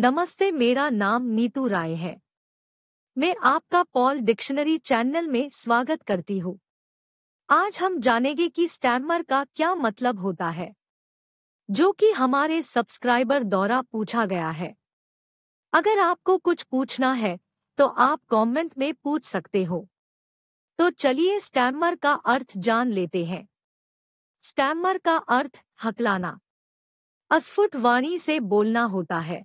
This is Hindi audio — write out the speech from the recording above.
नमस्ते मेरा नाम नीतू राय है मैं आपका पॉल डिक्शनरी चैनल में स्वागत करती हूँ आज हम जानेंगे कि स्टैमर का क्या मतलब होता है जो कि हमारे सब्सक्राइबर द्वारा पूछा गया है अगर आपको कुछ पूछना है तो आप कमेंट में पूछ सकते हो तो चलिए स्टैमर का अर्थ जान लेते हैं स्टैमर का अर्थ हकलाना अस्फुट वाणी से बोलना होता है